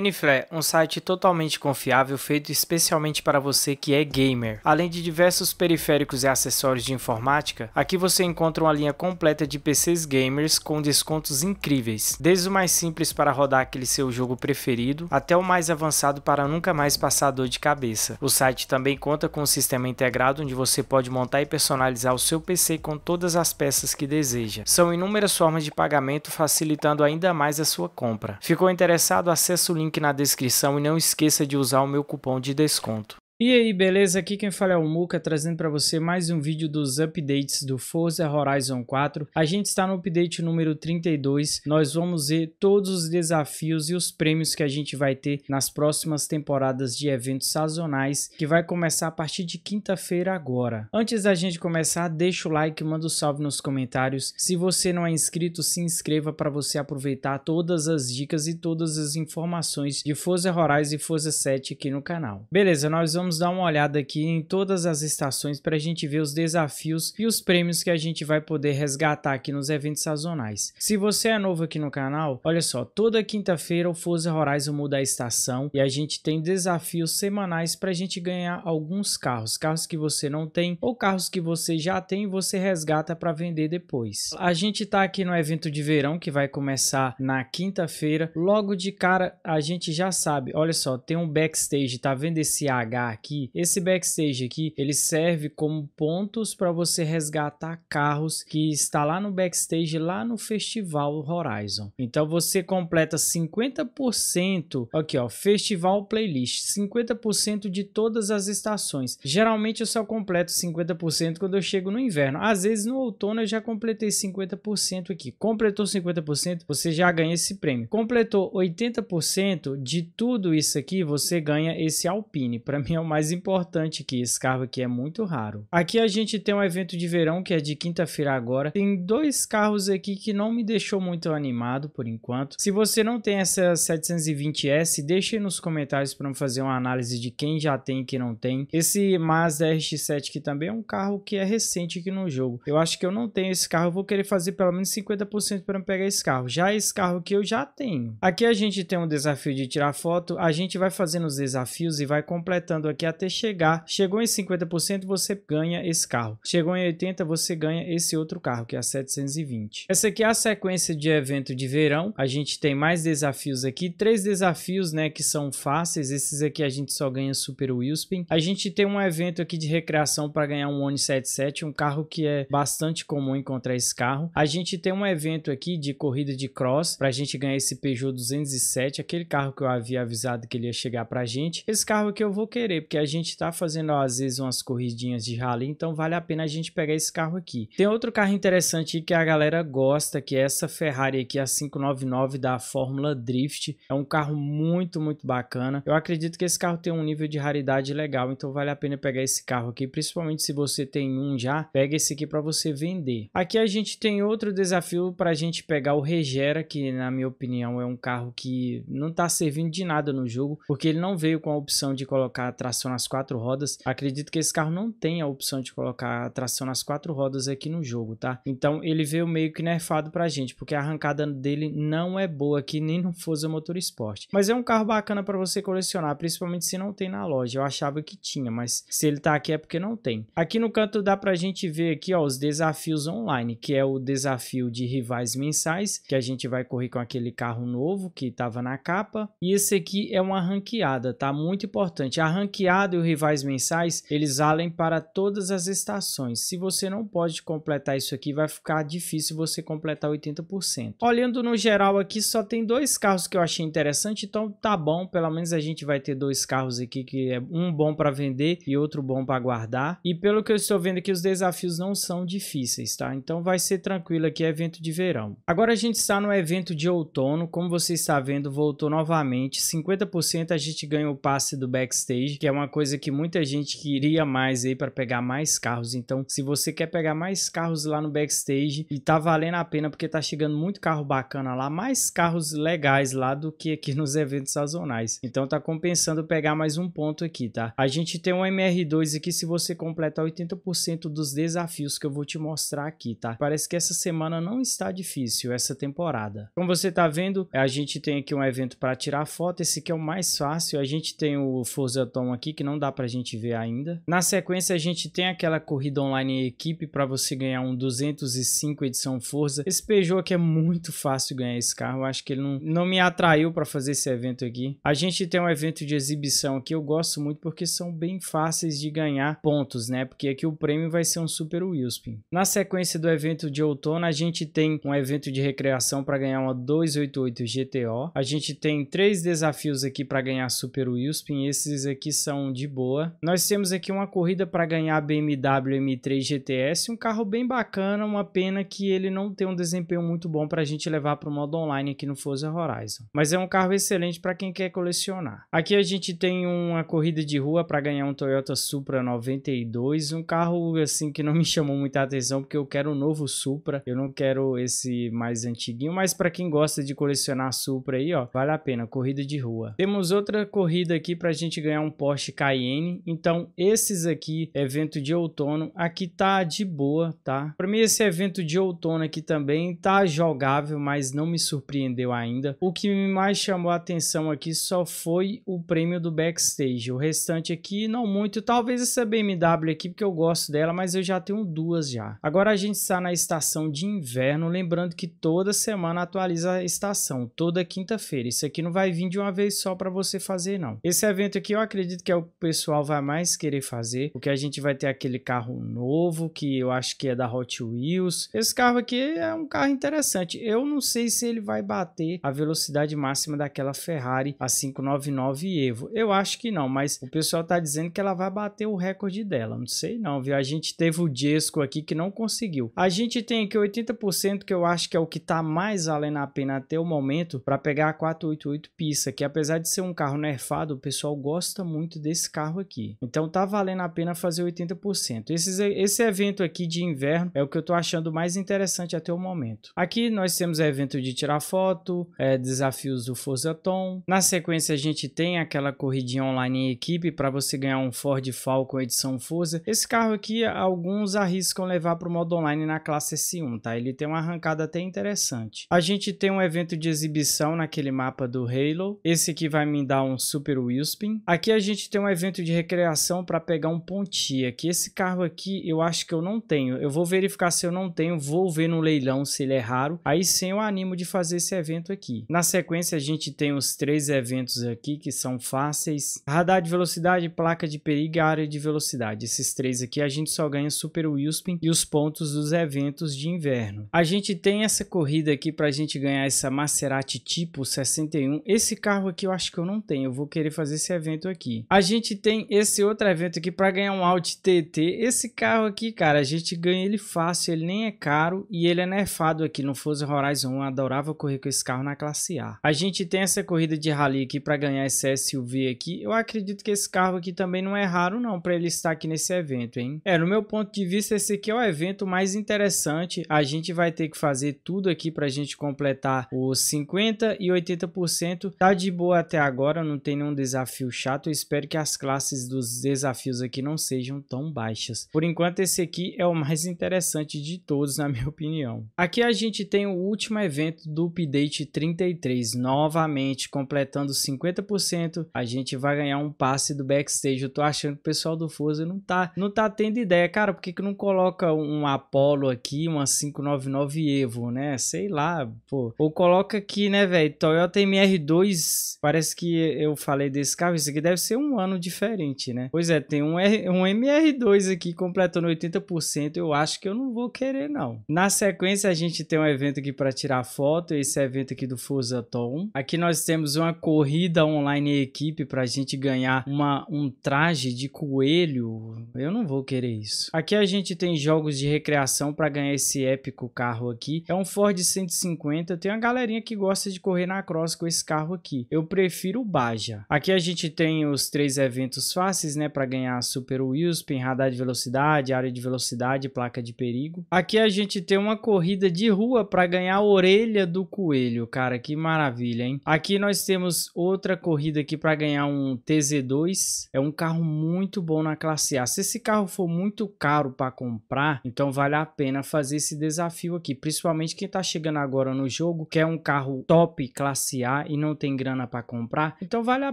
Niflé, um site totalmente confiável feito especialmente para você que é gamer. Além de diversos periféricos e acessórios de informática, aqui você encontra uma linha completa de PCs gamers com descontos incríveis. Desde o mais simples para rodar aquele seu jogo preferido, até o mais avançado para nunca mais passar dor de cabeça. O site também conta com um sistema integrado onde você pode montar e personalizar o seu PC com todas as peças que deseja. São inúmeras formas de pagamento facilitando ainda mais a sua compra. Ficou interessado? Acesse o link na descrição e não esqueça de usar o meu cupom de desconto. E aí, beleza? Aqui quem fala é o Muca, trazendo para você mais um vídeo dos updates do Forza Horizon 4. A gente está no update número 32, nós vamos ver todos os desafios e os prêmios que a gente vai ter nas próximas temporadas de eventos sazonais, que vai começar a partir de quinta-feira agora. Antes da gente começar, deixa o like, manda um salve nos comentários. Se você não é inscrito, se inscreva para você aproveitar todas as dicas e todas as informações de Forza Horizon e Forza 7 aqui no canal. Beleza, nós vamos vamos dar uma olhada aqui em todas as estações para a gente ver os desafios e os prêmios que a gente vai poder resgatar aqui nos eventos sazonais. Se você é novo aqui no canal, olha só, toda quinta-feira o Forza Horizon muda a estação e a gente tem desafios semanais para a gente ganhar alguns carros, carros que você não tem ou carros que você já tem e você resgata para vender depois. A gente está aqui no evento de verão que vai começar na quinta-feira. Logo de cara a gente já sabe, olha só, tem um backstage, tá vendo esse H aqui. Esse backstage aqui, ele serve como pontos para você resgatar carros que está lá no backstage, lá no Festival Horizon. Então você completa 50%, aqui ó, Festival Playlist, 50% de todas as estações. Geralmente eu só completo 50% quando eu chego no inverno. Às vezes no outono eu já completei 50% aqui. Completou 50%, você já ganha esse prêmio. Completou 80% de tudo isso aqui, você ganha esse Alpine. Para mim é o mais importante que esse carro aqui é muito raro. Aqui a gente tem um evento de verão que é de quinta-feira agora. Tem dois carros aqui que não me deixou muito animado por enquanto. Se você não tem essa 720S, deixe nos comentários para fazer uma análise de quem já tem e quem não tem. Esse Mazda RX-7 que também é um carro que é recente aqui no jogo. Eu acho que eu não tenho esse carro, eu vou querer fazer pelo menos 50% para pegar esse carro. Já esse carro aqui eu já tenho. Aqui a gente tem um desafio de tirar foto, a gente vai fazendo os desafios e vai completando aqui até chegar. Chegou em 50%, você ganha esse carro. Chegou em 80%, você ganha esse outro carro, que é a 720. Essa aqui é a sequência de evento de verão. A gente tem mais desafios aqui. Três desafios, né, que são fáceis. Esses aqui a gente só ganha Super Wilspin. A gente tem um evento aqui de recreação para ganhar um Oni 77, um carro que é bastante comum encontrar esse carro. A gente tem um evento aqui de corrida de cross para a gente ganhar esse Peugeot 207, aquele carro que eu havia avisado que ele ia chegar para a gente. Esse carro que eu vou querer porque a gente tá fazendo às vezes umas corridinhas de rally, então vale a pena a gente pegar esse carro aqui. Tem outro carro interessante que a galera gosta, que é essa Ferrari aqui, a 599 da Fórmula Drift. É um carro muito, muito bacana. Eu acredito que esse carro tem um nível de raridade legal, então vale a pena pegar esse carro aqui, principalmente se você tem um já, pega esse aqui para você vender. Aqui a gente tem outro desafio para a gente pegar o Regera, que na minha opinião é um carro que não tá servindo de nada no jogo, porque ele não veio com a opção de colocar tração tração nas quatro rodas. Acredito que esse carro não tem a opção de colocar tração nas quatro rodas aqui no jogo, tá? Então ele veio meio que nerfado pra gente, porque a arrancada dele não é boa aqui, nem no Forza Motorsport. Mas é um carro bacana para você colecionar, principalmente se não tem na loja. Eu achava que tinha, mas se ele tá aqui é porque não tem. Aqui no canto dá pra gente ver aqui, ó, os desafios online, que é o desafio de rivais mensais, que a gente vai correr com aquele carro novo que tava na capa. E esse aqui é uma ranqueada, tá? Muito importante. A ranqueada franqueado e rivais mensais, eles valem para todas as estações. Se você não pode completar isso aqui, vai ficar difícil você completar 80%. Olhando no geral aqui, só tem dois carros que eu achei interessante, então tá bom, pelo menos a gente vai ter dois carros aqui, que é um bom para vender e outro bom para guardar. E pelo que eu estou vendo aqui, os desafios não são difíceis, tá? Então vai ser tranquilo aqui, é evento de verão. Agora a gente está no evento de outono, como você está vendo, voltou novamente, 50% a gente ganha o passe do backstage, que é é uma coisa que muita gente queria mais aí para pegar mais carros. Então, se você quer pegar mais carros lá no backstage, e tá valendo a pena porque tá chegando muito carro bacana lá, mais carros legais lá do que aqui nos eventos sazonais. Então, tá compensando pegar mais um ponto aqui, tá? A gente tem um MR2 aqui se você completar 80% dos desafios que eu vou te mostrar aqui, tá? Parece que essa semana não está difícil essa temporada. Como você tá vendo, a gente tem aqui um evento para tirar foto, esse que é o mais fácil. A gente tem o Forza Tom aqui aqui que não dá para a gente ver ainda. Na sequência, a gente tem aquela corrida online em equipe para você ganhar um 205 edição Forza. Esse Peugeot aqui é muito fácil ganhar esse carro. acho que ele não, não me atraiu para fazer esse evento aqui. A gente tem um evento de exibição aqui. Eu gosto muito porque são bem fáceis de ganhar pontos, né? Porque aqui o prêmio vai ser um Super Wilspin. Na sequência do evento de outono, a gente tem um evento de recreação para ganhar uma 288 GTO. A gente tem três desafios aqui para ganhar Super Wilspin. Esses aqui são de boa. Nós temos aqui uma corrida para ganhar a BMW M3 GTS, um carro bem bacana, uma pena que ele não tem um desempenho muito bom para a gente levar para o modo online aqui no Forza Horizon. Mas é um carro excelente para quem quer colecionar. Aqui a gente tem uma corrida de rua para ganhar um Toyota Supra 92, um carro assim que não me chamou muita atenção porque eu quero um novo Supra, eu não quero esse mais antiguinho, mas para quem gosta de colecionar Supra aí, ó, vale a pena, corrida de rua. Temos outra corrida aqui para a gente ganhar um Porsche Porsche Cayenne. Então, esses aqui, evento de outono, aqui tá de boa, tá? Para mim, esse evento de outono aqui também tá jogável, mas não me surpreendeu ainda. O que mais chamou a atenção aqui só foi o prêmio do backstage. O restante aqui, não muito. Talvez essa BMW aqui, porque eu gosto dela, mas eu já tenho duas já. Agora a gente está na estação de inverno, lembrando que toda semana atualiza a estação, toda quinta-feira. Isso aqui não vai vir de uma vez só para você fazer, não. Esse evento aqui eu acredito acredito que é o pessoal vai mais querer fazer, porque a gente vai ter aquele carro novo, que eu acho que é da Hot Wheels. Esse carro aqui é um carro interessante. Eu não sei se ele vai bater a velocidade máxima daquela Ferrari a 599 Evo. Eu acho que não, mas o pessoal tá dizendo que ela vai bater o recorde dela. Não sei não, viu? A gente teve o Jesco aqui que não conseguiu. A gente tem aqui 80% que eu acho que é o que tá mais valendo a pena até o momento para pegar a 488 Pista, que apesar de ser um carro nerfado, o pessoal gosta muito muito desse carro aqui. Então tá valendo a pena fazer 80%. Esses, esse evento aqui de inverno é o que eu tô achando mais interessante até o momento. Aqui nós temos evento de tirar foto, é, desafios do Forza Tom. Na sequência a gente tem aquela corridinha online em equipe para você ganhar um Ford Falcon edição Forza. Esse carro aqui alguns arriscam levar para o modo online na classe S1, tá? Ele tem uma arrancada até interessante. A gente tem um evento de exibição naquele mapa do Halo. Esse aqui vai me dar um Super Wheelspin. Aqui a gente gente tem um evento de recreação para pegar um Pontia, que esse carro aqui eu acho que eu não tenho. Eu vou verificar se eu não tenho, vou ver no leilão se ele é raro. Aí sim eu animo de fazer esse evento aqui. Na sequência a gente tem os três eventos aqui que são fáceis. Radar de velocidade, placa de perigo e área de velocidade. Esses três aqui a gente só ganha Super Wilspin e os pontos dos eventos de inverno. A gente tem essa corrida aqui para a gente ganhar essa Maserati tipo 61. Esse carro aqui eu acho que eu não tenho, eu vou querer fazer esse evento aqui. A gente tem esse outro evento aqui para ganhar um Audi TT. Esse carro aqui, cara, a gente ganha ele fácil, ele nem é caro e ele é nerfado aqui no Forza Horizon 1. adorava correr com esse carro na classe A. A gente tem essa corrida de rally aqui para ganhar esse SUV aqui. Eu acredito que esse carro aqui também não é raro não para ele estar aqui nesse evento, hein? É, no meu ponto de vista, esse aqui é o evento mais interessante. A gente vai ter que fazer tudo aqui para a gente completar os 50 e 80%. Tá de boa até agora, não tem nenhum desafio chato. Eu espero espero que as classes dos desafios aqui não sejam tão baixas. Por enquanto, esse aqui é o mais interessante de todos, na minha opinião. Aqui a gente tem o último evento do update 33. Novamente, completando 50%, a gente vai ganhar um passe do backstage. Eu tô achando que o pessoal do Forza não tá, não tá tendo ideia. Cara, por que, que não coloca um Apollo aqui, uma 599 Evo, né? Sei lá, pô. Ou coloca aqui, né, velho? Toyota MR2. Parece que eu falei desse carro. Isso aqui deve ser um um ano diferente, né? Pois é, tem um, R, um MR2 aqui completando 80%, eu acho que eu não vou querer, não. Na sequência, a gente tem um evento aqui para tirar foto, esse evento aqui do Forza Tom. Aqui nós temos uma corrida online equipe para a gente ganhar uma, um traje de coelho. Eu não vou querer isso. Aqui a gente tem jogos de recreação para ganhar esse épico carro aqui. É um Ford 150. Tem uma galerinha que gosta de correr na cross com esse carro aqui. Eu prefiro o Baja. Aqui a gente tem os três três eventos fáceis, né, para ganhar Super Wheels radar de velocidade, área de velocidade, placa de perigo. Aqui a gente tem uma corrida de rua para ganhar a orelha do coelho, cara, que maravilha, hein? Aqui nós temos outra corrida aqui para ganhar um TZ2. É um carro muito bom na classe A. Se esse carro for muito caro para comprar, então vale a pena fazer esse desafio aqui, principalmente quem tá chegando agora no jogo, quer um carro top classe A e não tem grana para comprar, então vale a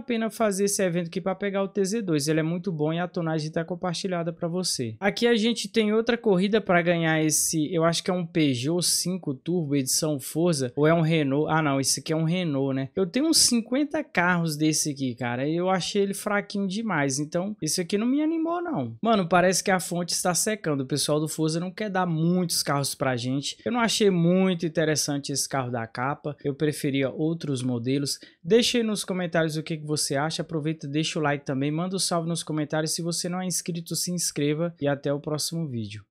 pena fazer esse evento aqui para pegar o TZ2. Ele é muito bom e a tonagem está compartilhada para você. Aqui a gente tem outra corrida para ganhar esse, eu acho que é um Peugeot 5 Turbo edição Forza, ou é um Renault. Ah, não, esse aqui é um Renault, né? Eu tenho uns 50 carros desse aqui, cara. eu achei ele fraquinho demais, então esse aqui não me animou não. Mano, parece que a fonte está secando. O pessoal do Forza não quer dar muitos carros pra gente. Eu não achei muito interessante esse carro da capa. Eu preferia outros modelos. Deixe aí nos comentários o que, você acha. Aproveita, deixa o like também. Manda um salve nos comentários. Se você não é inscrito, se inscreva. E até o próximo vídeo.